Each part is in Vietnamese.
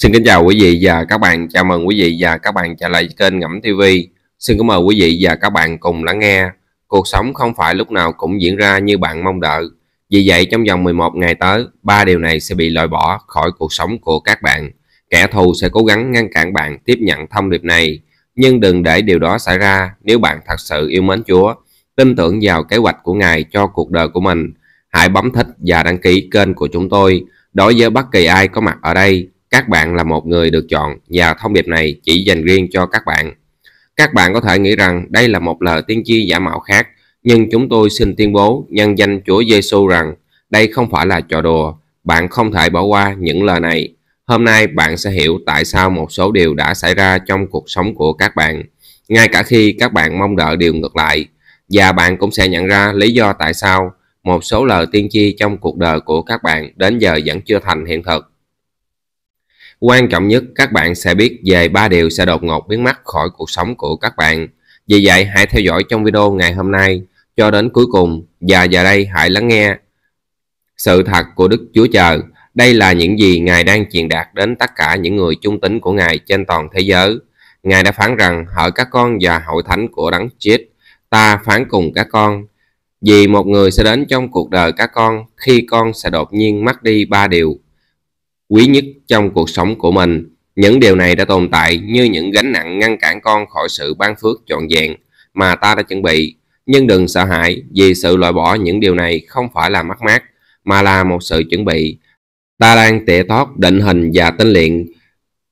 Xin kính chào quý vị và các bạn, chào mừng quý vị và các bạn trở lại kênh Ngẫm TV. Xin kính mời quý vị và các bạn cùng lắng nghe. Cuộc sống không phải lúc nào cũng diễn ra như bạn mong đợi. Vì vậy trong vòng 11 ngày tới, ba điều này sẽ bị loại bỏ khỏi cuộc sống của các bạn. Kẻ thù sẽ cố gắng ngăn cản bạn tiếp nhận thông điệp này, nhưng đừng để điều đó xảy ra nếu bạn thật sự yêu mến Chúa, tin tưởng vào kế hoạch của Ngài cho cuộc đời của mình. Hãy bấm thích và đăng ký kênh của chúng tôi. Đối với bất kỳ ai có mặt ở đây, các bạn là một người được chọn và thông điệp này chỉ dành riêng cho các bạn. Các bạn có thể nghĩ rằng đây là một lời tiên tri giả mạo khác, nhưng chúng tôi xin tuyên bố nhân danh Chúa Giêsu rằng đây không phải là trò đùa, bạn không thể bỏ qua những lời này. Hôm nay bạn sẽ hiểu tại sao một số điều đã xảy ra trong cuộc sống của các bạn, ngay cả khi các bạn mong đợi điều ngược lại. Và bạn cũng sẽ nhận ra lý do tại sao một số lời tiên tri trong cuộc đời của các bạn đến giờ vẫn chưa thành hiện thực. Quan trọng nhất các bạn sẽ biết về ba điều sẽ đột ngột biến mất khỏi cuộc sống của các bạn. Vì vậy hãy theo dõi trong video ngày hôm nay cho đến cuối cùng và giờ đây hãy lắng nghe sự thật của Đức Chúa Trời. Đây là những gì Ngài đang truyền đạt đến tất cả những người trung tín của Ngài trên toàn thế giới. Ngài đã phán rằng hỡi các con và hội thánh của Đấng Chết, ta phán cùng các con. Vì một người sẽ đến trong cuộc đời các con khi con sẽ đột nhiên mất đi ba điều quý nhất trong cuộc sống của mình. Những điều này đã tồn tại như những gánh nặng ngăn cản con khỏi sự ban phước trọn vẹn mà ta đã chuẩn bị. Nhưng đừng sợ hãi vì sự loại bỏ những điều này không phải là mất mát mà là một sự chuẩn bị. Ta đang tỉa thoát định hình và tinh luyện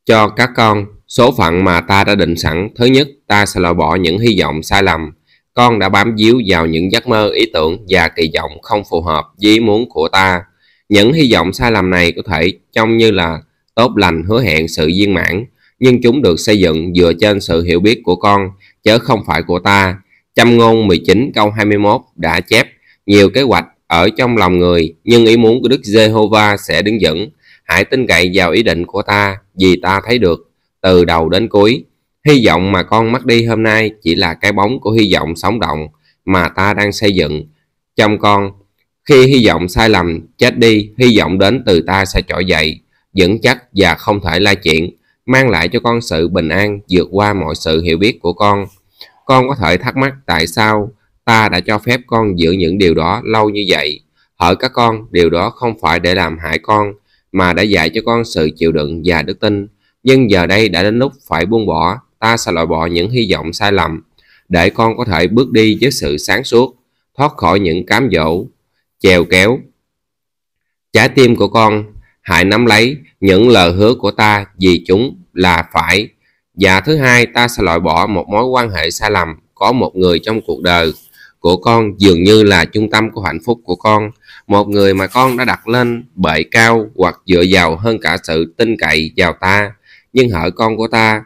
cho các con số phận mà ta đã định sẵn. Thứ nhất, ta sẽ loại bỏ những hy vọng sai lầm. Con đã bám víu vào những giấc mơ, ý tưởng và kỳ vọng không phù hợp với ý muốn của ta. Những hy vọng sai lầm này có thể trông như là tốt lành hứa hẹn sự viên mãn, nhưng chúng được xây dựng dựa trên sự hiểu biết của con, chứ không phải của ta. Châm ngôn 19 câu 21 đã chép nhiều kế hoạch ở trong lòng người, nhưng ý muốn của Đức Giê-hô-va sẽ đứng dẫn. Hãy tin cậy vào ý định của ta, vì ta thấy được từ đầu đến cuối. Hy vọng mà con mất đi hôm nay chỉ là cái bóng của hy vọng sống động mà ta đang xây dựng trong con khi hy vọng sai lầm, chết đi, hy vọng đến từ ta sẽ trỗi dậy, vững chắc và không thể lai chuyện, mang lại cho con sự bình an vượt qua mọi sự hiểu biết của con. Con có thể thắc mắc tại sao ta đã cho phép con giữ những điều đó lâu như vậy. Hỡi các con, điều đó không phải để làm hại con, mà đã dạy cho con sự chịu đựng và đức tin. Nhưng giờ đây đã đến lúc phải buông bỏ, ta sẽ loại bỏ những hy vọng sai lầm, để con có thể bước đi với sự sáng suốt, thoát khỏi những cám dỗ, chèo kéo. Trái tim của con, hãy nắm lấy những lời hứa của ta vì chúng là phải. Và thứ hai, ta sẽ loại bỏ một mối quan hệ sai lầm có một người trong cuộc đời của con dường như là trung tâm của hạnh phúc của con. Một người mà con đã đặt lên bệ cao hoặc dựa vào hơn cả sự tin cậy vào ta. Nhưng hỡi con của ta,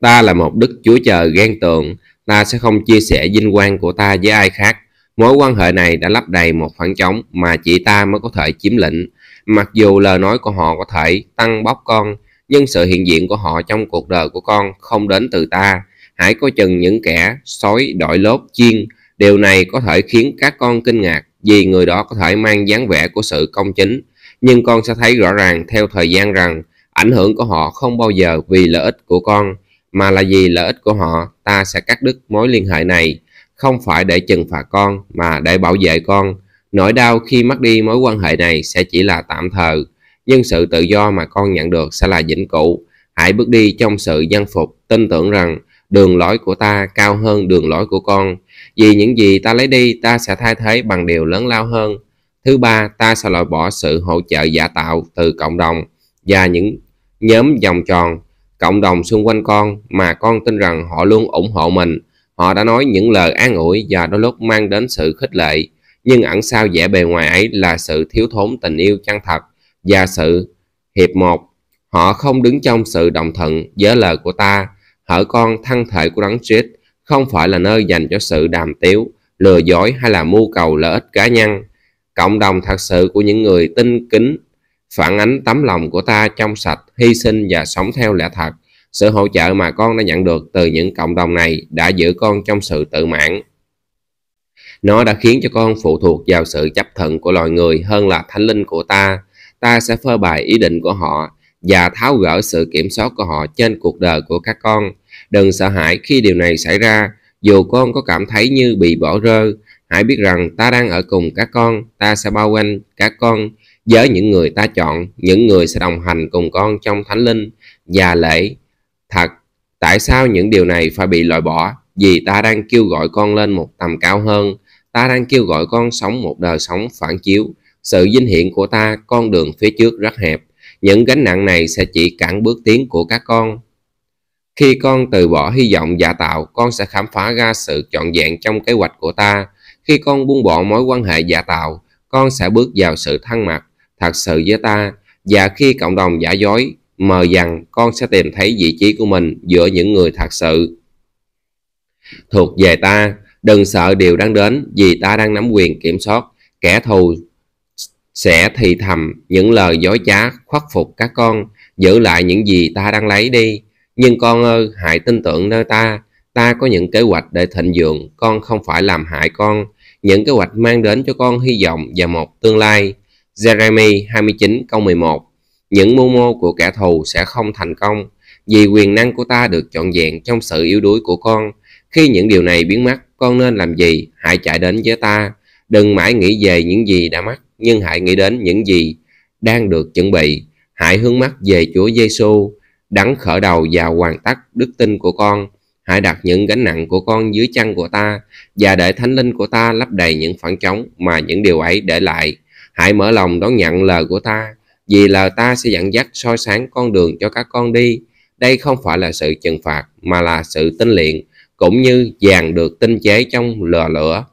ta là một đức chúa trời ghen tượng, ta sẽ không chia sẻ vinh quang của ta với ai khác Mối quan hệ này đã lấp đầy một khoảng trống mà chị ta mới có thể chiếm lĩnh. Mặc dù lời nói của họ có thể tăng bóc con, nhưng sự hiện diện của họ trong cuộc đời của con không đến từ ta. Hãy coi chừng những kẻ sói đội lốt chiên. Điều này có thể khiến các con kinh ngạc vì người đó có thể mang dáng vẻ của sự công chính. Nhưng con sẽ thấy rõ ràng theo thời gian rằng ảnh hưởng của họ không bao giờ vì lợi ích của con mà là vì lợi ích của họ ta sẽ cắt đứt mối liên hệ này không phải để trừng phạt con mà để bảo vệ con. Nỗi đau khi mất đi mối quan hệ này sẽ chỉ là tạm thời, nhưng sự tự do mà con nhận được sẽ là vĩnh cửu. Hãy bước đi trong sự dân phục, tin tưởng rằng đường lối của ta cao hơn đường lối của con. Vì những gì ta lấy đi, ta sẽ thay thế bằng điều lớn lao hơn. Thứ ba, ta sẽ loại bỏ sự hỗ trợ giả tạo từ cộng đồng và những nhóm vòng tròn, cộng đồng xung quanh con mà con tin rằng họ luôn ủng hộ mình Họ đã nói những lời an ủi và đôi lúc mang đến sự khích lệ, nhưng ẩn sau vẻ bề ngoài ấy là sự thiếu thốn tình yêu chân thật và sự hiệp một. Họ không đứng trong sự đồng thuận với lời của ta, hỡi con thân thể của đấng Christ không phải là nơi dành cho sự đàm tiếu, lừa dối hay là mưu cầu lợi ích cá nhân. Cộng đồng thật sự của những người tinh kính phản ánh tấm lòng của ta trong sạch, hy sinh và sống theo lẽ thật sự hỗ trợ mà con đã nhận được từ những cộng đồng này đã giữ con trong sự tự mãn. Nó đã khiến cho con phụ thuộc vào sự chấp thuận của loài người hơn là thánh linh của ta. Ta sẽ phơi bày ý định của họ và tháo gỡ sự kiểm soát của họ trên cuộc đời của các con. Đừng sợ hãi khi điều này xảy ra, dù con có cảm thấy như bị bỏ rơi, hãy biết rằng ta đang ở cùng các con, ta sẽ bao quanh các con với những người ta chọn, những người sẽ đồng hành cùng con trong thánh linh và lễ Thật, tại sao những điều này phải bị loại bỏ? Vì ta đang kêu gọi con lên một tầm cao hơn, ta đang kêu gọi con sống một đời sống phản chiếu. Sự vinh hiển của ta, con đường phía trước rất hẹp. Những gánh nặng này sẽ chỉ cản bước tiến của các con. Khi con từ bỏ hy vọng giả tạo, con sẽ khám phá ra sự trọn vẹn trong kế hoạch của ta. Khi con buông bỏ mối quan hệ giả tạo, con sẽ bước vào sự thăng mặt thật sự với ta. Và khi cộng đồng giả dối, mờ dần con sẽ tìm thấy vị trí của mình giữa những người thật sự. Thuộc về ta, đừng sợ điều đang đến vì ta đang nắm quyền kiểm soát. Kẻ thù sẽ thì thầm những lời dối trá khuất phục các con, giữ lại những gì ta đang lấy đi. Nhưng con ơi, hãy tin tưởng nơi ta. Ta có những kế hoạch để thịnh vượng, con không phải làm hại con. Những kế hoạch mang đến cho con hy vọng và một tương lai. Jeremy 29 câu 11 những mưu mô của kẻ thù sẽ không thành công vì quyền năng của ta được trọn vẹn trong sự yếu đuối của con khi những điều này biến mất con nên làm gì hãy chạy đến với ta đừng mãi nghĩ về những gì đã mất nhưng hãy nghĩ đến những gì đang được chuẩn bị hãy hướng mắt về Chúa Giêsu đắng khởi đầu và hoàn tất đức tin của con hãy đặt những gánh nặng của con dưới chân của ta và để thánh linh của ta lấp đầy những khoảng trống mà những điều ấy để lại hãy mở lòng đón nhận lời của ta vì là ta sẽ dẫn dắt soi sáng con đường cho các con đi đây không phải là sự trừng phạt mà là sự tinh luyện cũng như dàn được tinh chế trong lò lửa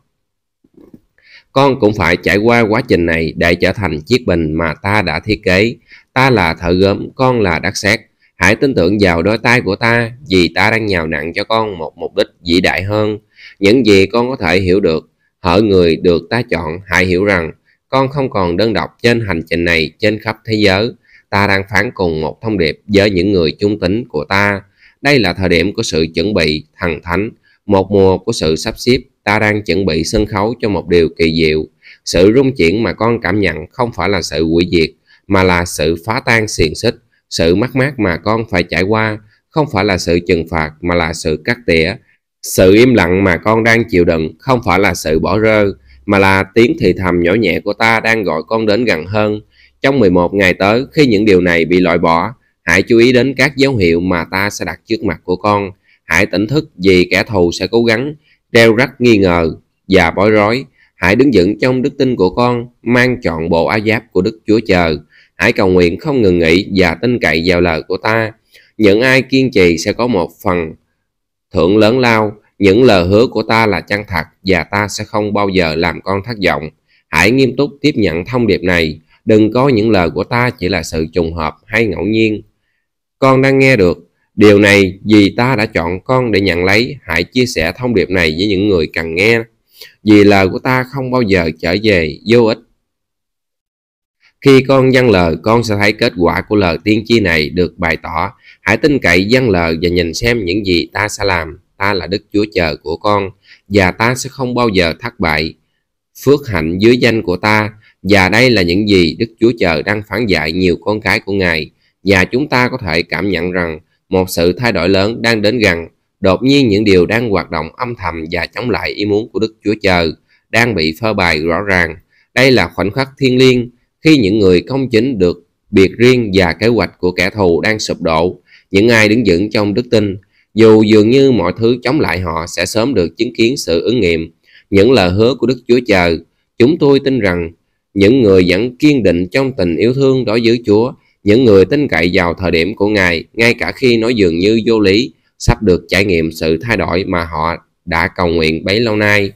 con cũng phải trải qua quá trình này để trở thành chiếc bình mà ta đã thiết kế ta là thợ gốm con là đất sét hãy tin tưởng vào đôi tay của ta vì ta đang nhào nặng cho con một mục đích vĩ đại hơn những gì con có thể hiểu được hỡi người được ta chọn hãy hiểu rằng con không còn đơn độc trên hành trình này trên khắp thế giới ta đang phán cùng một thông điệp với những người trung tính của ta đây là thời điểm của sự chuẩn bị thần thánh một mùa của sự sắp xếp ta đang chuẩn bị sân khấu cho một điều kỳ diệu sự rung chuyển mà con cảm nhận không phải là sự hủy diệt mà là sự phá tan xiềng xích sự mất mát mà con phải trải qua không phải là sự trừng phạt mà là sự cắt tỉa sự im lặng mà con đang chịu đựng không phải là sự bỏ rơi mà là tiếng thì thầm nhỏ nhẹ của ta đang gọi con đến gần hơn. Trong 11 ngày tới, khi những điều này bị loại bỏ, hãy chú ý đến các dấu hiệu mà ta sẽ đặt trước mặt của con. Hãy tỉnh thức vì kẻ thù sẽ cố gắng đeo rắc nghi ngờ và bối rối. Hãy đứng vững trong đức tin của con, mang trọn bộ áo giáp của Đức Chúa Trời. Hãy cầu nguyện không ngừng nghỉ và tin cậy vào lời của ta. Những ai kiên trì sẽ có một phần thưởng lớn lao những lời hứa của ta là chân thật và ta sẽ không bao giờ làm con thất vọng. Hãy nghiêm túc tiếp nhận thông điệp này. Đừng có những lời của ta chỉ là sự trùng hợp hay ngẫu nhiên. Con đang nghe được. Điều này vì ta đã chọn con để nhận lấy. Hãy chia sẻ thông điệp này với những người cần nghe. Vì lời của ta không bao giờ trở về vô ích. Khi con dâng lời, con sẽ thấy kết quả của lời tiên tri này được bày tỏ. Hãy tin cậy dâng lời và nhìn xem những gì ta sẽ làm ta là Đức Chúa Trời của con và ta sẽ không bao giờ thất bại. Phước hạnh dưới danh của ta và đây là những gì Đức Chúa Trời đang phản dạy nhiều con cái của Ngài và chúng ta có thể cảm nhận rằng một sự thay đổi lớn đang đến gần. Đột nhiên những điều đang hoạt động âm thầm và chống lại ý muốn của Đức Chúa Trời đang bị phơ bày rõ ràng. Đây là khoảnh khắc thiêng liêng khi những người công chính được biệt riêng và kế hoạch của kẻ thù đang sụp đổ. Những ai đứng vững trong đức tin dù dường như mọi thứ chống lại họ sẽ sớm được chứng kiến sự ứng nghiệm những lời hứa của Đức Chúa chờ Chúng tôi tin rằng những người vẫn kiên định trong tình yêu thương đối với Chúa, những người tin cậy vào thời điểm của Ngài, ngay cả khi nó dường như vô lý, sắp được trải nghiệm sự thay đổi mà họ đã cầu nguyện bấy lâu nay.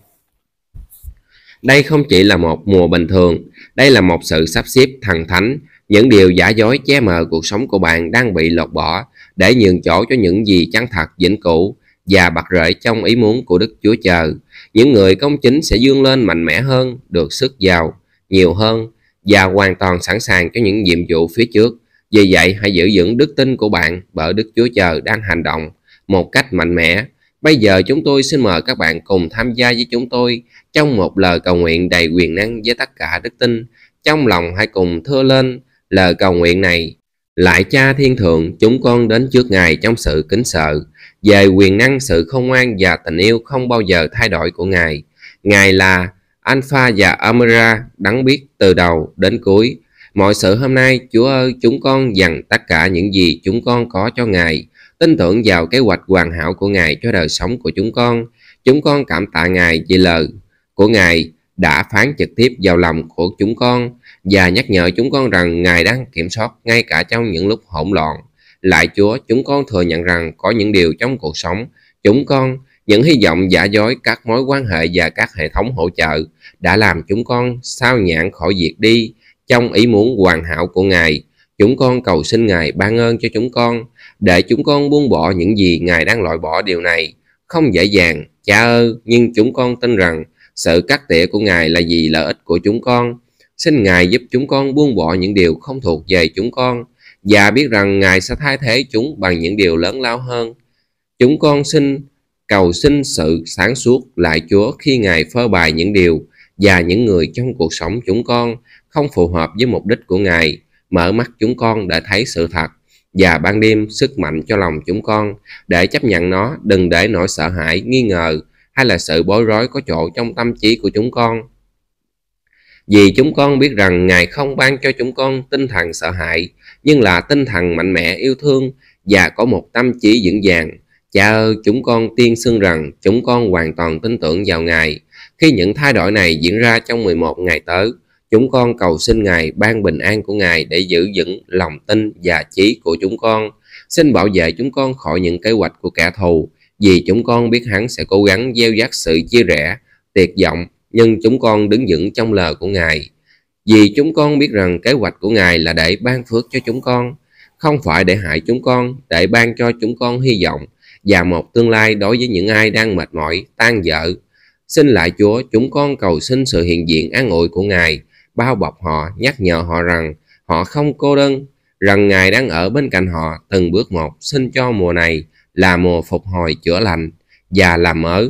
Đây không chỉ là một mùa bình thường, đây là một sự sắp xếp thần thánh, những điều giả dối che mờ cuộc sống của bạn đang bị lột bỏ, để nhường chỗ cho những gì chân thật vĩnh cửu và bạc rễ trong ý muốn của Đức Chúa chờ Những người công chính sẽ vươn lên mạnh mẽ hơn, được sức giàu, nhiều hơn và hoàn toàn sẵn sàng cho những nhiệm vụ phía trước. Vì vậy, hãy giữ vững đức tin của bạn bởi Đức Chúa chờ đang hành động một cách mạnh mẽ. Bây giờ chúng tôi xin mời các bạn cùng tham gia với chúng tôi trong một lời cầu nguyện đầy quyền năng với tất cả đức tin. Trong lòng hãy cùng thưa lên lời cầu nguyện này lại cha thiên thượng, chúng con đến trước Ngài trong sự kính sợ, về quyền năng sự không ngoan và tình yêu không bao giờ thay đổi của Ngài. Ngài là Alpha và Omega, đáng biết từ đầu đến cuối. Mọi sự hôm nay, Chúa ơi, chúng con dành tất cả những gì chúng con có cho Ngài, tin tưởng vào kế hoạch hoàn hảo của Ngài cho đời sống của chúng con. Chúng con cảm tạ Ngài vì lời của Ngài đã phán trực tiếp vào lòng của chúng con và nhắc nhở chúng con rằng Ngài đang kiểm soát ngay cả trong những lúc hỗn loạn. Lại Chúa, chúng con thừa nhận rằng có những điều trong cuộc sống, chúng con, những hy vọng giả dối, các mối quan hệ và các hệ thống hỗ trợ đã làm chúng con sao nhãn khỏi việc đi trong ý muốn hoàn hảo của Ngài. Chúng con cầu xin Ngài ban ơn cho chúng con, để chúng con buông bỏ những gì Ngài đang loại bỏ điều này. Không dễ dàng, cha ơi, nhưng chúng con tin rằng sự cắt tỉa của Ngài là vì lợi ích của chúng con Xin Ngài giúp chúng con buông bỏ những điều không thuộc về chúng con và biết rằng Ngài sẽ thay thế chúng bằng những điều lớn lao hơn. Chúng con xin cầu xin sự sáng suốt lại Chúa khi Ngài phơ bày những điều và những người trong cuộc sống chúng con không phù hợp với mục đích của Ngài, mở mắt chúng con để thấy sự thật và ban đêm sức mạnh cho lòng chúng con để chấp nhận nó, đừng để nỗi sợ hãi, nghi ngờ hay là sự bối rối có chỗ trong tâm trí của chúng con vì chúng con biết rằng Ngài không ban cho chúng con tinh thần sợ hãi, nhưng là tinh thần mạnh mẽ yêu thương và có một tâm trí vững vàng. Cha ơi, chúng con tiên xưng rằng chúng con hoàn toàn tin tưởng vào Ngài. Khi những thay đổi này diễn ra trong 11 ngày tới, chúng con cầu xin Ngài ban bình an của Ngài để giữ vững lòng tin và trí của chúng con. Xin bảo vệ chúng con khỏi những kế hoạch của kẻ thù, vì chúng con biết hắn sẽ cố gắng gieo rắc sự chia rẽ, tiệt vọng nhưng chúng con đứng vững trong lời của Ngài. Vì chúng con biết rằng kế hoạch của Ngài là để ban phước cho chúng con, không phải để hại chúng con, để ban cho chúng con hy vọng và một tương lai đối với những ai đang mệt mỏi, tan vỡ. Xin lại Chúa, chúng con cầu xin sự hiện diện an ủi của Ngài, bao bọc họ, nhắc nhở họ rằng họ không cô đơn, rằng Ngài đang ở bên cạnh họ từng bước một, xin cho mùa này là mùa phục hồi chữa lành và làm mới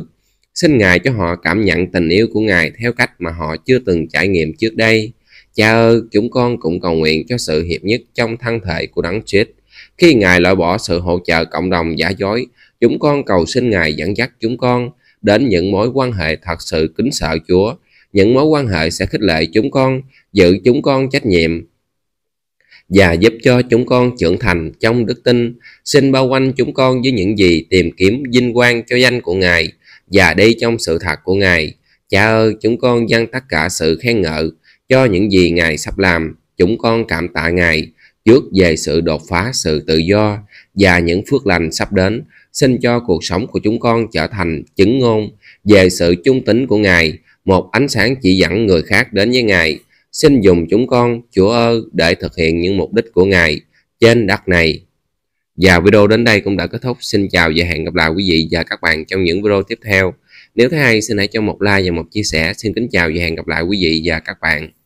Xin Ngài cho họ cảm nhận tình yêu của Ngài theo cách mà họ chưa từng trải nghiệm trước đây. Cha ơi, chúng con cũng cầu nguyện cho sự hiệp nhất trong thân thể của Đấng Christ. Khi Ngài loại bỏ sự hỗ trợ cộng đồng giả dối, chúng con cầu xin Ngài dẫn dắt chúng con đến những mối quan hệ thật sự kính sợ Chúa. Những mối quan hệ sẽ khích lệ chúng con, giữ chúng con trách nhiệm và giúp cho chúng con trưởng thành trong đức tin. Xin bao quanh chúng con với những gì tìm kiếm vinh quang cho danh của Ngài và đi trong sự thật của Ngài. Cha ơi, chúng con dâng tất cả sự khen ngợi cho những gì Ngài sắp làm. Chúng con cảm tạ Ngài trước về sự đột phá, sự tự do và những phước lành sắp đến. Xin cho cuộc sống của chúng con trở thành chứng ngôn về sự trung tính của Ngài, một ánh sáng chỉ dẫn người khác đến với Ngài. Xin dùng chúng con, Chúa ơi, để thực hiện những mục đích của Ngài trên đất này và video đến đây cũng đã kết thúc. Xin chào và hẹn gặp lại quý vị và các bạn trong những video tiếp theo. Nếu thấy hay xin hãy cho một like và một chia sẻ. Xin kính chào và hẹn gặp lại quý vị và các bạn.